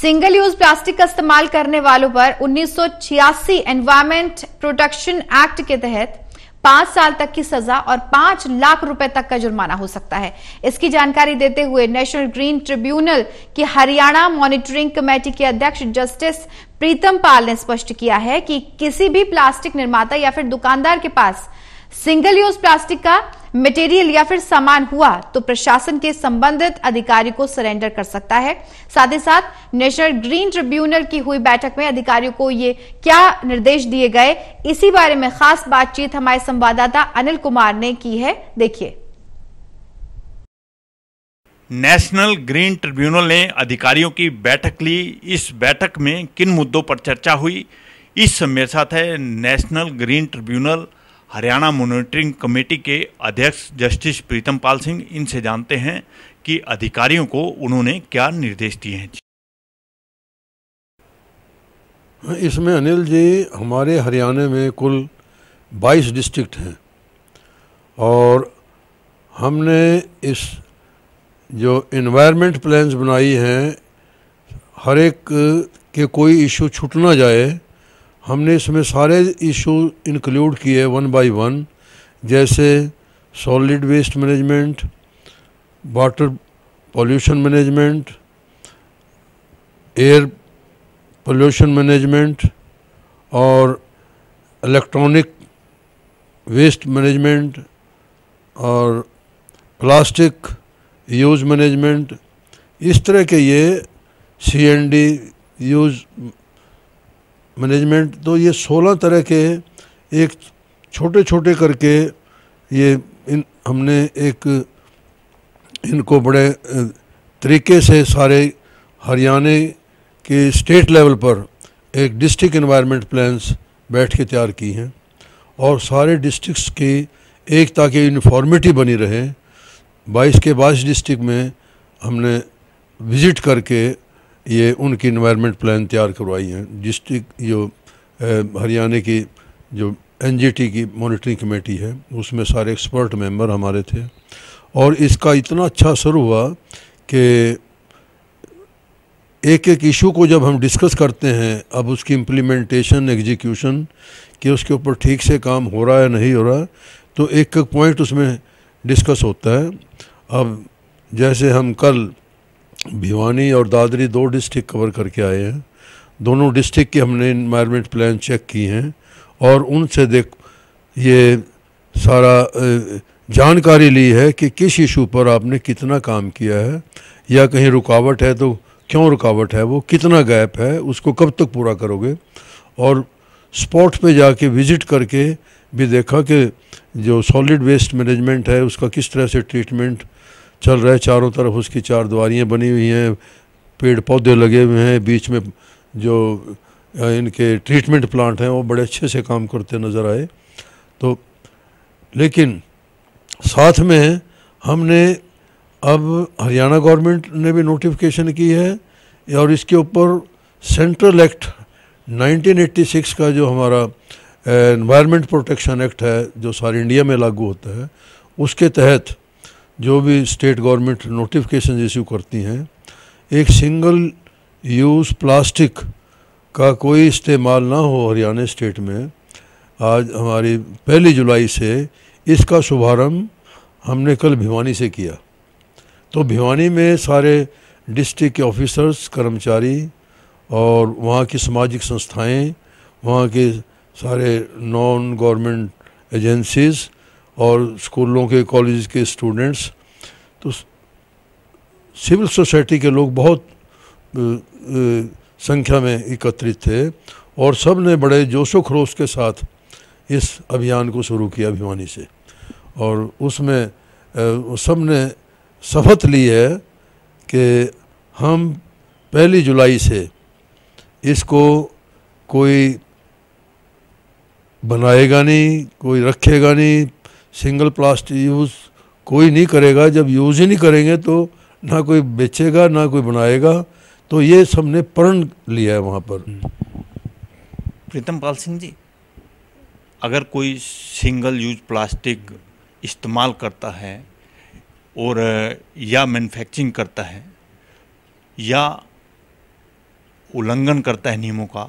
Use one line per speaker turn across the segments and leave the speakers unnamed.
single use plastic का इस्तेमाल करने वालों पर 1986 एनवायरमेंट प्रोटेक्शन एक्ट के तहत पांच साल तक की सजा और पांच लाख रुपए तक का जुर्माना हो सकता है इसकी जानकारी देते हुए नेशनल ग्रीन ट्रिब्यूनल की हरियाणा मॉनिटरिंग कमेटी के अध्यक्ष जस्टिस प्रीतम पाल ने स्पष्ट किया है कि किसी भी प्लास्टिक निर्माता या फिर दुकानदार के पास सिंगल यूज प्लास्टिक का मटेरियल या फिर सामान हुआ तो प्रशासन के संबंधित अधिकारी को सरेंडर कर सकता है साथ ही साथ नेशनल ग्रीन ट्रिब्यूनल की हुई बैठक में अधिकारियों को ये क्या निर्देश दिए गए इसी बारे में खास बातचीत हमारे संवाददाता अनिल कुमार ने की है देखिए नेशनल ग्रीन ट्रिब्यूनल ने अधिकारियों की बैठक ली इस बैठक में किन मुद्दों पर चर्चा हुई इस समय साथ है national green tribunal Haryana monitoring committee के अध्यक्ष जस्टिस प्रीतम पाल सिंह इनसे जानते हैं कि अधिकारियों को उन्होंने क्या निर्देश दिए हैं
इसमें अनिल जी हमारे हरियाणा में कुल 22 डिस्ट्रिक्ट हैं और हमने इस जो इन्वायरमेंट प्लान्स बनाई हैं हर एक के कोई इशू छूट ना जाए हमने इसमें सारे इशू इंक्लूड किए वन बाय वन जैसे solid waste management water pollution management air pollution management और इलेक्ट्रॉनिक वेस्ट मैनेजमेंट और प्लास्टिक यूज़ मैनेजमेंट इस तरह के ये C and D use management तो ये सोलह तरह के एक छोटे छोटे करके ये इन हमने एक इनको बड़े तरीके से सारे हरियाणा के स्टेट लेवल पर एक डिस्ट्रिक्ट इन्वायरमेंट प्लान्स बैठ के तैयार की हैं और सारे डिस्ट्रिक्स की एक ताकि यूनिफॉर्मिटी बनी रहे बाईस के बाईस डिस्ट्रिक्ट में हमने विज़िट करके ये उनकी इन्वायरमेंट प्लान तैयार करवाई हैं डिस्ट्रिक्ट जो हरियाणा की जो एनजीटी की मॉनिटरिंग कमेटी है उसमें सारे एक्सपर्ट मेंबर हमारे थे और इसका इतना अच्छा असर हुआ कि एक एक इशू को जब हम डिस्कस करते हैं अब उसकी इम्प्लीमेंटेशन एग्जीक्यूशन कि उसके ऊपर ठीक से काम हो रहा है नहीं हो रहा तो एक एक पॉइंट उसमें डिस्कस होता है अब जैसे हम कल भिवानी और दादरी दो डिस्ट्रिक्ट कवर करके आए हैं दोनों डिस्ट्रिक्ट के हमने इन्वायरमेंट प्लान चेक किए हैं और उनसे देख ये सारा जानकारी ली है कि किस इशू पर आपने कितना काम किया है या कहीं रुकावट है तो क्यों रुकावट है वो कितना गैप है उसको कब तक पूरा करोगे और स्पॉट पे जाके विज़िट करके भी देखा कि जो सॉलिड वेस्ट मैनेजमेंट है उसका किस तरह से ट्रीटमेंट चल रहे चारों तरफ उसकी चार द्वारियाँ बनी हुई हैं पेड़ पौधे लगे हुए हैं बीच में जो इनके ट्रीटमेंट प्लांट हैं वो बड़े अच्छे से काम करते नज़र आए तो लेकिन साथ में हमने अब हरियाणा गवर्नमेंट ने भी नोटिफिकेशन की है और इसके ऊपर सेंट्रल एक्ट 1986 का जो हमारा एनवायरनमेंट प्रोटेक्शन एक्ट है जो सारे इंडिया में लागू होता है उसके तहत जो भी स्टेट गवर्नमेंट नोटिफिकेशन इश्यू करती हैं एक सिंगल यूज़ प्लास्टिक का कोई इस्तेमाल ना हो हरियाणा स्टेट में आज हमारी पहली जुलाई से इसका शुभारंभ हमने कल भिवानी से किया तो भिवानी में सारे डिस्ट्रिक्ट के ऑफिसर्स कर्मचारी और वहाँ की सामाजिक संस्थाएं वहाँ के सारे नॉन गवर्नमेंट एजेंसीज़ और स्कूलों के कॉलेज के स्टूडेंट्स तो सिविल सोसाइटी के लोग बहुत संख्या में एकत्रित थे और सब ने बड़े जोशो खरोश के साथ इस अभियान को शुरू किया अभिमानी से और उसमें सब ने शपथ ली है कि हम पहली जुलाई से इसको कोई बनाएगा नहीं कोई रखेगा नहीं सिंगल प्लास्टिक यूज़ कोई नहीं करेगा जब यूज़ ही नहीं करेंगे तो ना कोई बेचेगा ना कोई बनाएगा तो ये सबने प्रण
लिया है वहाँ पर प्रीतम पाल सिंह जी अगर कोई सिंगल यूज प्लास्टिक इस्तेमाल करता है और या मैन्युफैक्चरिंग करता है या उल्लंघन करता है नियमों का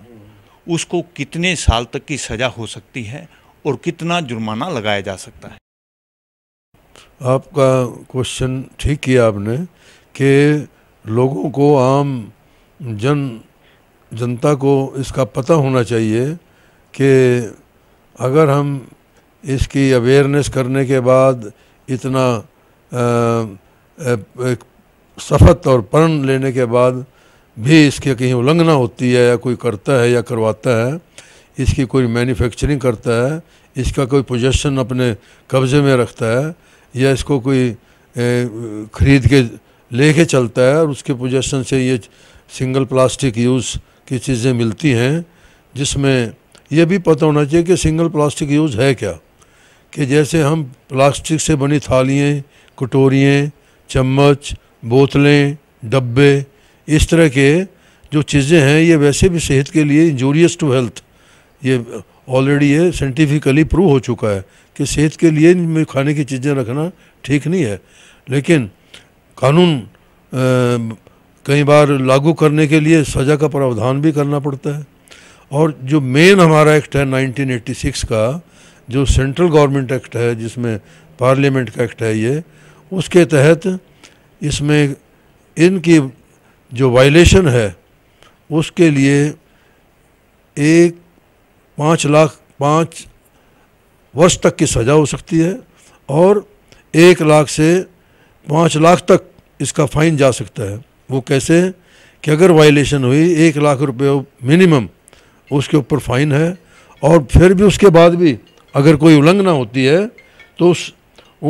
उसको कितने साल तक की सज़ा हो सकती है और कितना जुर्माना लगाया जा सकता है
आपका क्वेश्चन ठीक किया आपने कि लोगों को आम जन जनता को इसका पता होना चाहिए कि अगर हम इसकी अवेयरनेस करने के बाद इतना सफत और प्रण लेने के बाद भी इसके कहीं उल्लंघना होती है या कोई करता है या करवाता है इसकी कोई मैन्युफैक्चरिंग करता है इसका कोई पोजेशन अपने कब्ज़े में रखता है या इसको कोई ख़रीद के ले के चलता है और उसके पोजेशन से ये सिंगल प्लास्टिक यूज़ की चीज़ें मिलती हैं जिसमें यह भी पता होना चाहिए कि सिंगल प्लास्टिक यूज़ है क्या कि जैसे हम प्लास्टिक से बनी थालियाँ कटोरियाँ चम्मच बोतलें डब्बे इस तरह के जो चीज़ें हैं ये वैसे भी सेहत के लिए इंजूरियस टू हेल्थ ये ऑलरेडी ये साइंटिफिकली प्रूव हो चुका है कि सेहत के लिए खाने की चीज़ें रखना ठीक नहीं है लेकिन कानून कई बार लागू करने के लिए सज़ा का प्रावधान भी करना पड़ता है और जो मेन हमारा एक्ट है 1986 का जो सेंट्रल गवर्नमेंट एक्ट है जिसमें पार्लियामेंट का एक्ट है ये उसके तहत इसमें इनकी जो वायलेशन है उसके लिए एक पाँच लाख पाँच वर्ष तक की सज़ा हो सकती है और एक लाख से पाँच लाख तक इसका फाइन जा सकता है वो कैसे कि अगर वायलेशन हुई एक लाख रुपये मिनिमम उसके ऊपर फाइन है और फिर भी उसके बाद भी अगर कोई उल्लंघना होती है तो उस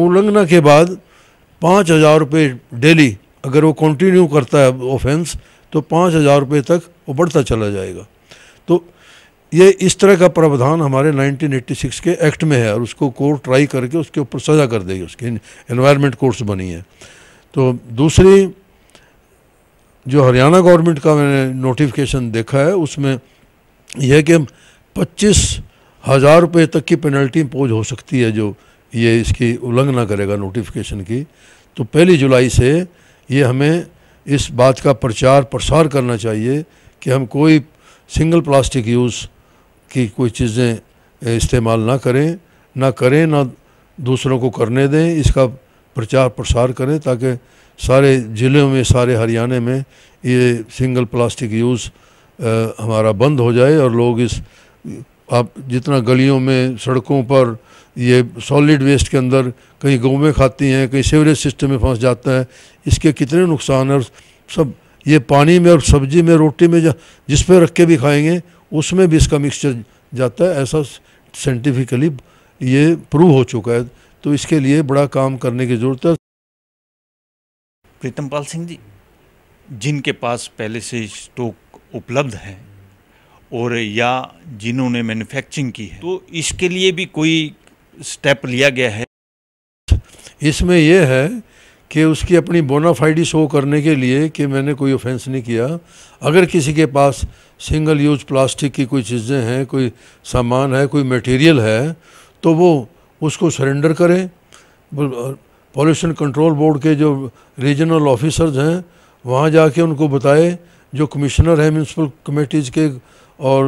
उल्लंघना के बाद पाँच हज़ार रुपये डेली अगर वो कंटिन्यू करता है ऑफेंस तो पाँच हज़ार रुपये तक वो बढ़ता चला जाएगा तो ये इस तरह का प्रावधान हमारे 1986 के एक्ट में है और उसको कोर्ट ट्राई करके उसके ऊपर सज़ा कर देगी उसकी एनवायरमेंट कोर्ट्स बनी है तो दूसरी जो हरियाणा गवर्नमेंट का मैंने नोटिफिकेशन देखा है उसमें यह कि पच्चीस हज़ार रुपये तक की पेनल्टी इम्पोज हो सकती है जो ये इसकी उल्लंघना करेगा नोटिफिकेशन की तो पहली जुलाई से ये हमें इस बात का प्रचार प्रसार करना चाहिए कि हम कोई सिंगल प्लास्टिक यूज़ कि कोई चीज़ें इस्तेमाल ना करें ना करें ना दूसरों को करने दें इसका प्रचार प्रसार करें ताकि सारे ज़िलों में सारे हरियाणा में ये सिंगल प्लास्टिक यूज़ हमारा बंद हो जाए और लोग इस आप जितना गलियों में सड़कों पर ये सॉलिड वेस्ट के अंदर कहीं गौ में खाती हैं कहीं सीवरेज सिस्टम में फंस जाता है इसके कितने नुकसान हैं सब ये पानी में और सब्जी में रोटी में जिस पे रख के भी खाएंगे उसमें भी इसका मिक्सचर जाता है ऐसा साइंटिफिकली ये प्रूव हो चुका है तो इसके लिए बड़ा काम करने की ज़रूरत है
प्रीतम पाल सिंह जी जिनके पास पहले से स्टॉक उपलब्ध है और या जिन्होंने मैन्युफैक्चरिंग की है तो इसके लिए भी कोई स्टेप लिया गया है
इसमें यह है कि उसकी अपनी बोनाफाइडी शो करने के लिए कि मैंने कोई ऑफेंस नहीं किया अगर किसी के पास सिंगल यूज प्लास्टिक की कोई चीज़ें हैं कोई सामान है कोई मटेरियल है तो वो उसको सरेंडर करें पॉल्यूशन कंट्रोल बोर्ड के जो रीजनल ऑफिसर्स हैं वहाँ जाके उनको बताए जो कमिश्नर हैं म्यूनसिपल कमेटीज़ के और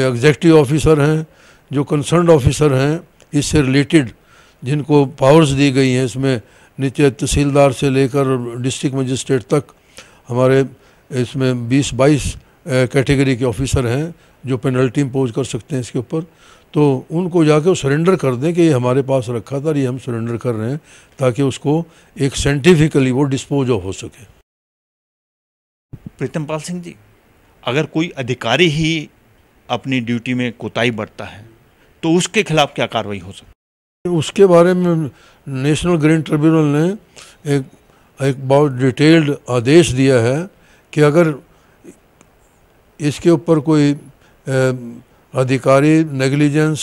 एग्जेक्टिव ऑफिसर हैं जो कंसर्न ऑफिसर हैं इससे रिलेटेड जिनको पावर्स दी गई हैं इसमें नीचे तहसीलदार से लेकर डिस्ट्रिक्ट मजिस्ट्रेट तक हमारे इसमें 20-22 कैटेगरी के ऑफिसर हैं जो पेनल्टी इम्पोज कर सकते हैं इसके ऊपर तो उनको जाके वो सरेंडर कर दें कि ये हमारे पास रखा था और ये हम सरेंडर कर रहे हैं ताकि उसको एक साइंटिफिकली वो डिस्पोज ऑफ हो सके
प्रीतम पाल सिंह जी अगर कोई अधिकारी ही अपनी ड्यूटी में कोताही बरता है तो उसके खिलाफ क्या कार्रवाई हो सकती
उसके बारे में नेशनल ग्रीन ट्रिब्यूनल ने एक एक बहुत डिटेल्ड आदेश दिया है कि अगर इसके ऊपर कोई अधिकारी नेगलिजेंस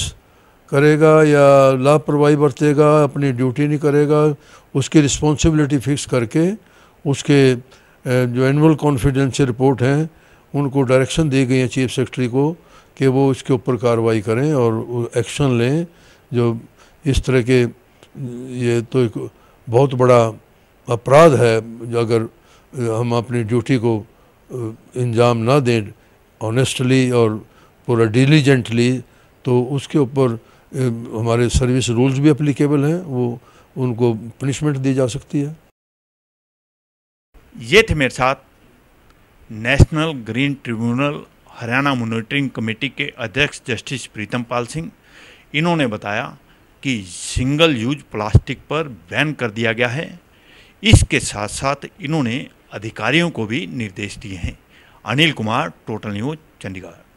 करेगा या लापरवाही बरतेगा अपनी ड्यूटी नहीं करेगा उसकी रिस्पॉन्सिबिलिटी फिक्स करके उसके जो एनुअल कॉन्फिडेंशियल रिपोर्ट हैं उनको डायरेक्शन दी गई है चीफ सेक्रेटरी को कि वो इसके ऊपर कार्रवाई करें और एक्शन लें जो इस तरह के ये तो एक बहुत बड़ा अपराध है अगर हम अपनी ड्यूटी को इंजाम ना दें ऑनेस्टली और पूरा डिलीजेंटली तो उसके ऊपर हमारे सर्विस रूल्स भी अप्लीकेबल हैं वो उनको पनिशमेंट दी जा सकती है
ये थे मेरे साथ national green tribunal Haryana monitoring committee के अध्यक्ष जस्टिस प्रीतम पाल सिंह इन्होंने बताया कि सिंगल यूज प्लास्टिक पर बैन कर दिया गया है इसके साथ साथ इन्होंने अधिकारियों को भी निर्देश दिए हैं अनिल कुमार टोटल न्यूज चंडीगढ़